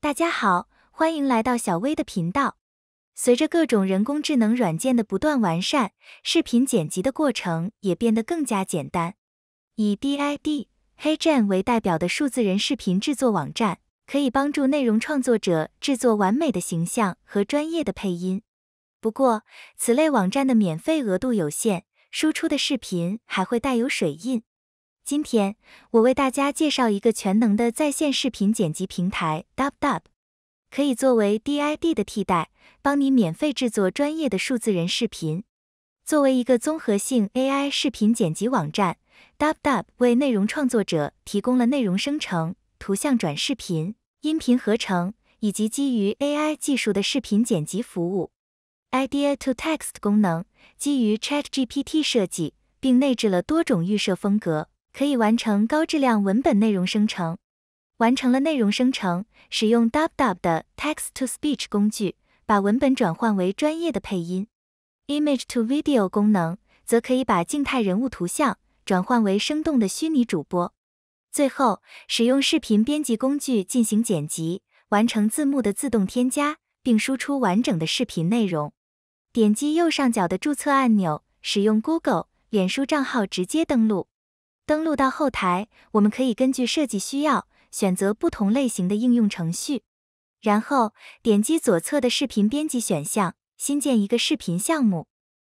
大家好，欢迎来到小薇的频道。随着各种人工智能软件的不断完善，视频剪辑的过程也变得更加简单。以 DID、h e n 为代表的数字人视频制作网站，可以帮助内容创作者制作完美的形象和专业的配音。不过，此类网站的免费额度有限，输出的视频还会带有水印。今天我为大家介绍一个全能的在线视频剪辑平台 Dub Dub，可以作为 D I D 的替代，帮你免费制作专业的数字人视频。作为一个综合性 A I 视频剪辑网站，Dub Dub 为内容创作者提供了内容生成、图像转视频、音频合成以及基于 A I 技术的视频剪辑服务。Idea to Text 功能基于 Chat G P T 设计，并内置了多种预设风格。可以完成高质量文本内容生成。完成了内容生成，使用 DubDub 的 Text to Speech 工具，把文本转换为专业的配音。Image to Video 功能则可以把静态人物图像转换为生动的虚拟主播。最后，使用视频编辑工具进行剪辑，完成字幕的自动添加，并输出完整的视频内容。点击右上角的注册按钮，使用 Google、脸书账号直接登录。登录到后台，我们可以根据设计需要选择不同类型的应用程序，然后点击左侧的视频编辑选项，新建一个视频项目。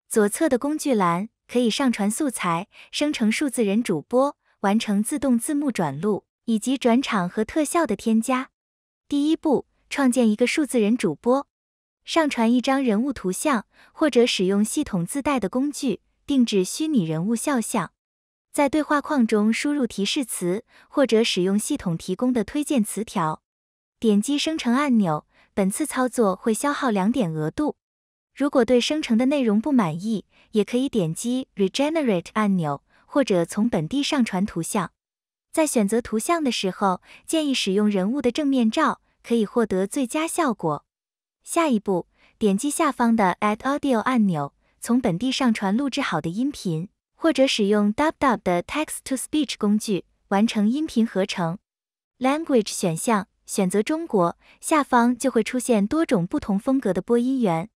左侧的工具栏可以上传素材、生成数字人主播、完成自动字幕转录以及转场和特效的添加。第一步，创建一个数字人主播，上传一张人物图像，或者使用系统自带的工具定制虚拟人物肖像。在对话框中输入提示词，或者使用系统提供的推荐词条，点击生成按钮。本次操作会消耗两点额度。如果对生成的内容不满意，也可以点击 regenerate 按钮，或者从本地上传图像。在选择图像的时候，建议使用人物的正面照，可以获得最佳效果。下一步，点击下方的 Add Audio 按钮，从本地上传录制好的音频。或者使用 DubDub 的 Text to Speech 工具完成音频合成，Language 选项选择中国，下方就会出现多种不同风格的播音员。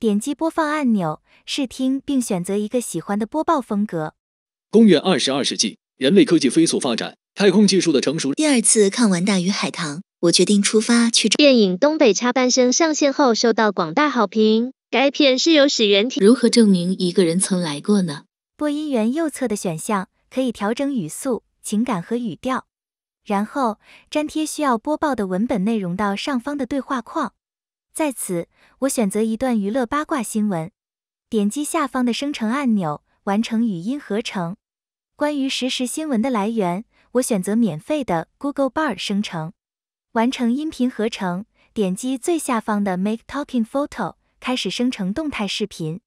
点击播放按钮，试听并选择一个喜欢的播报风格。公元二十二世纪，人类科技飞速发展，太空技术的成熟。第二次看完《大鱼海棠》，我决定出发去。电影《东北插班生》上线后受到广大好评，该片是由始源体。如何证明一个人曾来过呢？播音员右侧的选项可以调整语速、情感和语调，然后粘贴需要播报的文本内容到上方的对话框。在此，我选择一段娱乐八卦新闻，点击下方的生成按钮完成语音合成。关于实时新闻的来源，我选择免费的 Google Bar 生成，完成音频合成。点击最下方的 Make Talking Photo，开始生成动态视频。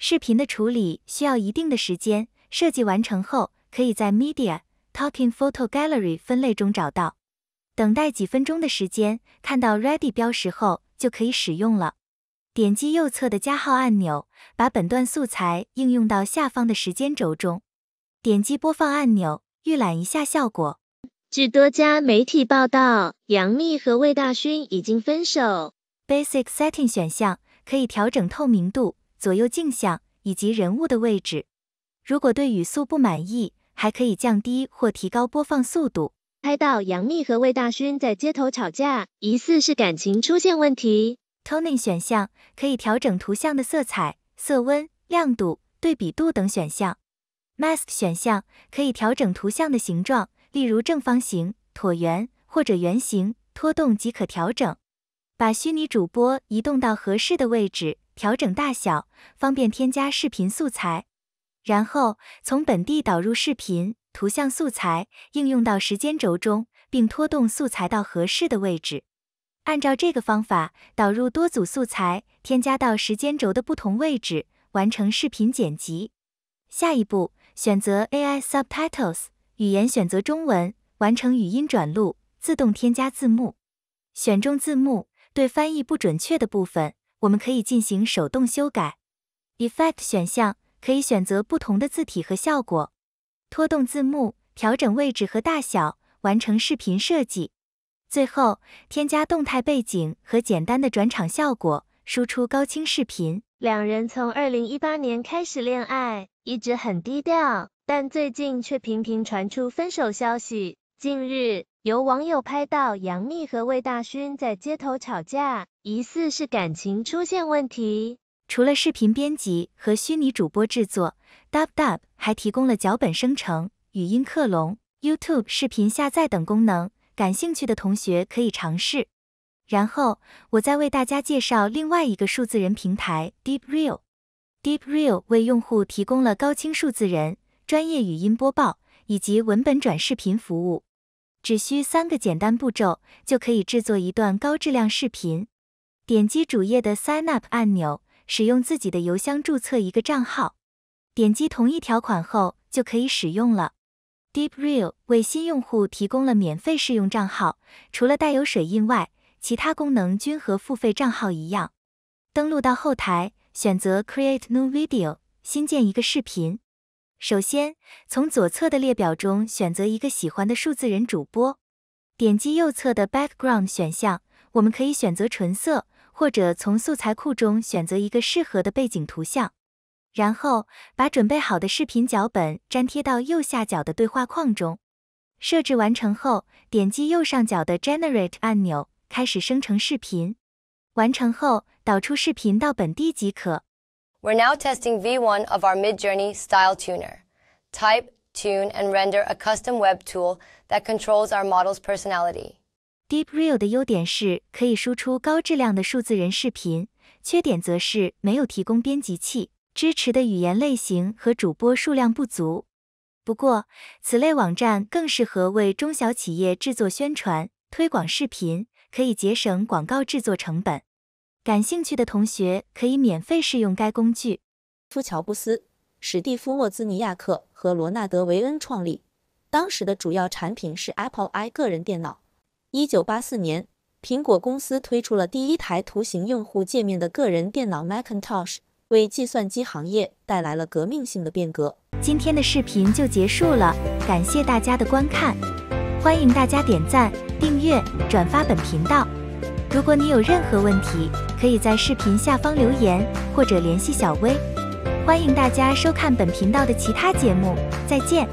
视频的处理需要一定的时间，设计完成后，可以在 Media Talking Photo Gallery 分类中找到。等待几分钟的时间，看到 Ready 标识后，就可以使用了。点击右侧的加号按钮，把本段素材应用到下方的时间轴中。点击播放按钮，预览一下效果。据多家媒体报道，杨幂和魏大勋已经分手。Basic Setting 选项可以调整透明度。左右镜像以及人物的位置。如果对语速不满意，还可以降低或提高播放速度。拍到杨幂和魏大勋在街头吵架，疑似是感情出现问题。Toning 选项可以调整图像的色彩、色温、亮度、对比度等选项。Mask 选项可以调整图像的形状，例如正方形、椭圆或者圆形，拖动即可调整。把虚拟主播移动到合适的位置。调整大小，方便添加视频素材，然后从本地导入视频、图像素材，应用到时间轴中，并拖动素材到合适的位置。按照这个方法导入多组素材，添加到时间轴的不同位置，完成视频剪辑。下一步，选择 AI Subtitles，语言选择中文，完成语音转录，自动添加字幕。选中字幕，对翻译不准确的部分。我们可以进行手动修改，effect 选项可以选择不同的字体和效果，拖动字幕调整位置和大小，完成视频设计。最后添加动态背景和简单的转场效果，输出高清视频。两人从二零一八年开始恋爱，一直很低调，但最近却频频传出分手消息。近日。有网友拍到杨幂和魏大勋在街头吵架，疑似是感情出现问题。除了视频编辑和虚拟主播制作，DubDub 还提供了脚本生成、语音克隆、YouTube 视频下载等功能。感兴趣的同学可以尝试。然后，我再为大家介绍另外一个数字人平台 DeepReal。DeepReal 为用户提供了高清数字人、专业语音播报以及文本转视频服务。只需三个简单步骤，就可以制作一段高质量视频。点击主页的 Sign Up 按钮，使用自己的邮箱注册一个账号。点击同意条款后，就可以使用了。d e e p r e a l 为新用户提供了免费试用账号，除了带有水印外，其他功能均和付费账号一样。登录到后台，选择 Create New Video，新建一个视频。首先，从左侧的列表中选择一个喜欢的数字人主播，点击右侧的 Background 选项，我们可以选择纯色，或者从素材库中选择一个适合的背景图像。然后，把准备好的视频脚本粘贴到右下角的对话框中。设置完成后，点击右上角的 Generate 按钮，开始生成视频。完成后，导出视频到本地即可。We're now testing V1 of our Midjourney Style Tuner. Type, tune, and render a custom web tool that controls our model's personality. DeepReal 的优点是可以输出高质量的数字人视频，缺点则是没有提供编辑器，支持的语言类型和主播数量不足。不过，此类网站更适合为中小企业制作宣传、推广视频，可以节省广告制作成本。感兴趣的同学可以免费试用该工具。乔布斯、史蒂夫·沃兹尼亚克和罗纳德·维恩创立，当时的主要产品是 Apple I 个人电脑。1984年，苹果公司推出了第一台图形用户界面的个人电脑 Macintosh，为计算机行业带来了革命性的变革。今天的视频就结束了，感谢大家的观看，欢迎大家点赞、订阅、转发本频道。如果你有任何问题，可以在视频下方留言，或者联系小薇。欢迎大家收看本频道的其他节目，再见。